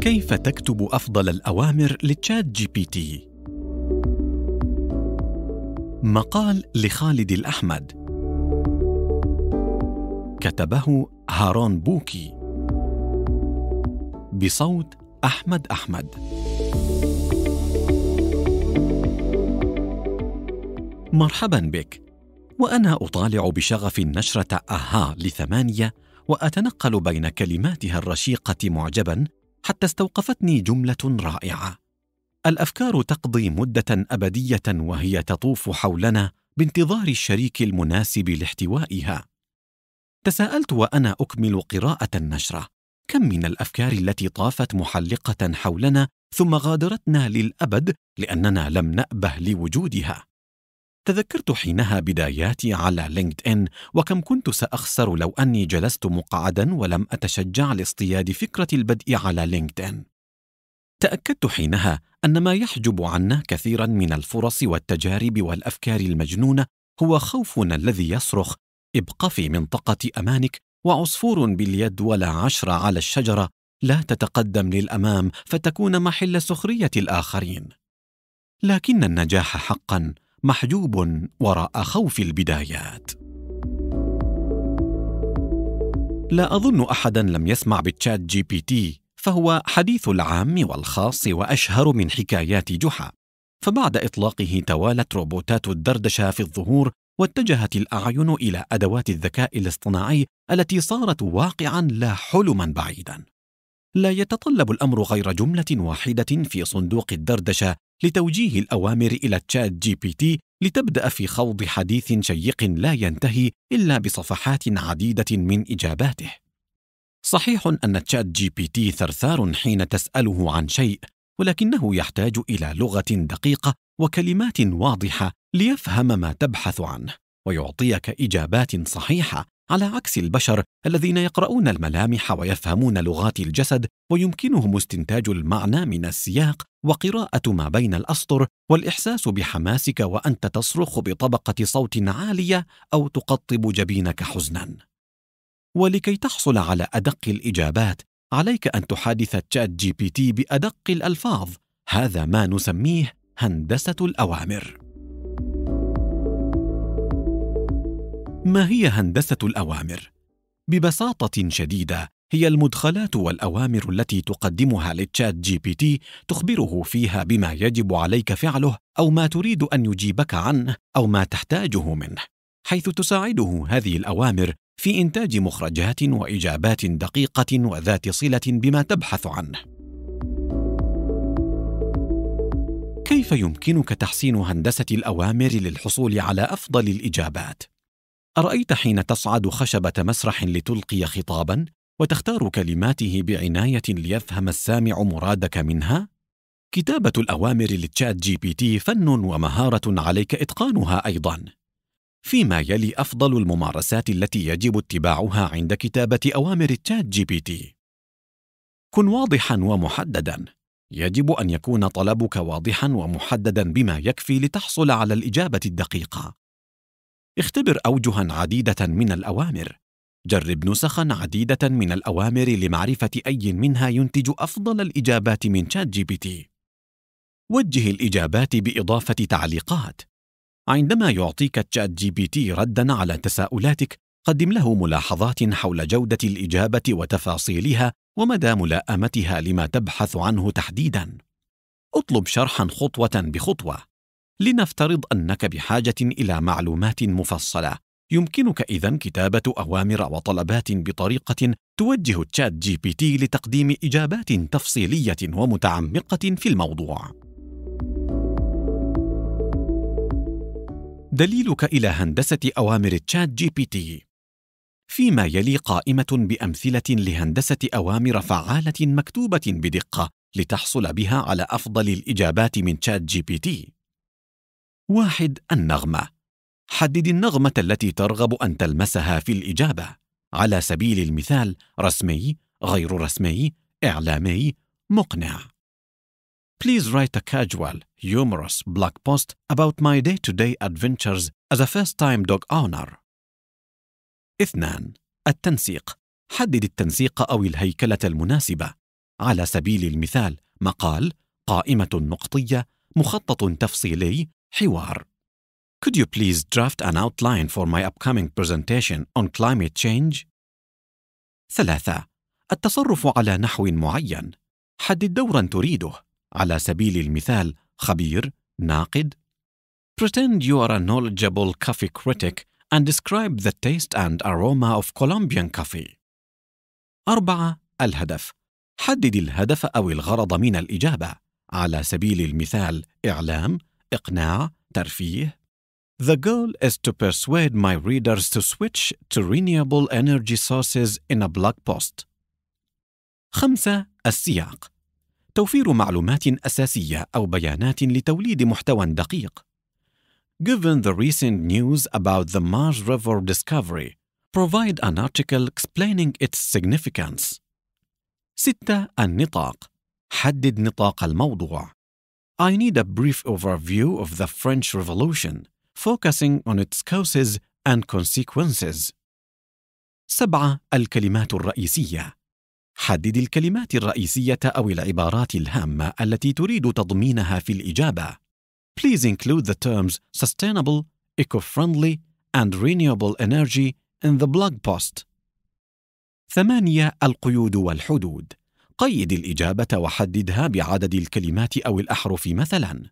كيف تكتب أفضل الأوامر لتشات جي بي تي؟ مقال لخالد الأحمد كتبه هارون بوكي بصوت أحمد أحمد مرحبا بك وأنا أطالع بشغف نشرة أها لثمانية وأتنقل بين كلماتها الرشيقة معجبا حتى استوقفتني جمله رائعه الافكار تقضي مده ابديه وهي تطوف حولنا بانتظار الشريك المناسب لاحتوائها تساءلت وانا اكمل قراءه النشره كم من الافكار التي طافت محلقه حولنا ثم غادرتنا للابد لاننا لم نابه لوجودها تذكرت حينها بداياتي على لينكد إن وكم كنت سأخسر لو أني جلست مقعدا ولم أتشجع لاصطياد فكرة البدء على لينكد إن تأكدت حينها أن ما يحجب عنا كثيرا من الفرص والتجارب والأفكار المجنونة هو خوفنا الذي يصرخ ابق في منطقة أمانك وعصفور باليد ولا عشر على الشجرة لا تتقدم للأمام فتكون محل سخرية الآخرين لكن النجاح حقا محجوب وراء خوف البدايات لا اظن احدا لم يسمع بتشات جي بي تي فهو حديث العام والخاص واشهر من حكايات جحا فبعد اطلاقه توالت روبوتات الدردشه في الظهور واتجهت الاعين الى ادوات الذكاء الاصطناعي التي صارت واقعا لا حلما بعيدا لا يتطلب الامر غير جمله واحده في صندوق الدردشه لتوجيه الأوامر إلى تشات جي بي تي لتبدأ في خوض حديث شيق لا ينتهي إلا بصفحات عديدة من إجاباته. صحيح أن تشات جي بي تي ثرثار حين تسأله عن شيء، ولكنه يحتاج إلى لغة دقيقة وكلمات واضحة ليفهم ما تبحث عنه، ويعطيك إجابات صحيحة على عكس البشر الذين يقرؤون الملامح ويفهمون لغات الجسد ويمكنهم استنتاج المعنى من السياق وقراءة ما بين الأسطر والإحساس بحماسك وأنت تصرخ بطبقة صوت عالية أو تقطب جبينك حزنا. ولكي تحصل على أدق الإجابات عليك أن تحادث تشات جي بي تي بأدق الألفاظ هذا ما نسميه هندسة الأوامر. ما هي هندسة الأوامر؟ ببساطة شديدة هي المدخلات والأوامر التي تقدمها لتشات جي بي تي تخبره فيها بما يجب عليك فعله أو ما تريد أن يجيبك عنه أو ما تحتاجه منه حيث تساعده هذه الأوامر في إنتاج مخرجات وإجابات دقيقة وذات صلة بما تبحث عنه كيف يمكنك تحسين هندسة الأوامر للحصول على أفضل الإجابات؟ أرأيت حين تصعد خشبة مسرح لتلقي خطابًا وتختار كلماته بعناية ليفهم السامع مرادك منها؟ كتابة الأوامر للتشات جي بي تي فن ومهارة عليك إتقانها أيضاً. فيما يلي أفضل الممارسات التي يجب اتباعها عند كتابة أوامر التشات جي بي تي. كن واضحاً ومحدداً. يجب أن يكون طلبك واضحاً ومحدداً بما يكفي لتحصل على الإجابة الدقيقة. اختبر أوجهاً عديدة من الأوامر جرب نسخا عديدة من الأوامر لمعرفة أي منها ينتج أفضل الإجابات من شات جي بي تي. وجه الإجابات بإضافة تعليقات. عندما يعطيك تشات جي بي تي ردًا على تساؤلاتك، قدم له ملاحظات حول جودة الإجابة وتفاصيلها ومدى ملاءمتها لما تبحث عنه تحديدًا. اطلب شرحًا خطوة بخطوة. لنفترض أنك بحاجة إلى معلومات مفصلة يمكنك إذا كتابة أوامر وطلبات بطريقة توجه تشات جي بي تي لتقديم إجابات تفصيلية ومتعمقة في الموضوع. دليلك إلى هندسة أوامر تشات جي بي تي فيما يلي قائمة بأمثلة لهندسة أوامر فعالة مكتوبة بدقة لتحصل بها على أفضل الإجابات من تشات جي بي تي. واحد النغمة حدد النغمة التي ترغب أن تلمسها في الإجابة على سبيل المثال رسمي، غير رسمي، إعلامي، مقنع. Please write a casual, humorous blog post about my day-to-day -day adventures as a first-time dog owner. اثنان التنسيق حدد التنسيق أو الهيكلة المناسبة على سبيل المثال مقال، قائمة نقطية، مخطط تفصيلي، حوار. Could you please draft an outline for my upcoming presentation on climate change? ثلاثة التصرف على نحو معين حدد دورا تريده على سبيل المثال خبير ناقد Pretend you are a knowledgeable coffee critic and describe the taste and aroma of Colombian coffee. أربعة الهدف حدد الهدف أو الغرض من الإجابة على سبيل المثال إعلام، إقناع، ترفيه، The goal is to persuade my readers to switch to renewable energy sources in a blog post. خمسة السياق توفير معلومات أساسية أو بيانات لتوليد محتوى دقيق. Given the recent news about the Mars rover discovery, provide an article explaining its significance. ستة النطاق حدد نطاق الموضوع. I need a brief overview of the French Revolution focusing on its causes and consequences. سبعة الكلمات الرئيسية حدد الكلمات الرئيسية أو العبارات الهامة التي تريد تضمينها في الإجابة. Please include the terms sustainable, eco-friendly, and renewable energy in the blog post. ثمانية القيود والحدود قيد الإجابة وحددها بعدد الكلمات أو الأحرف مثلاً.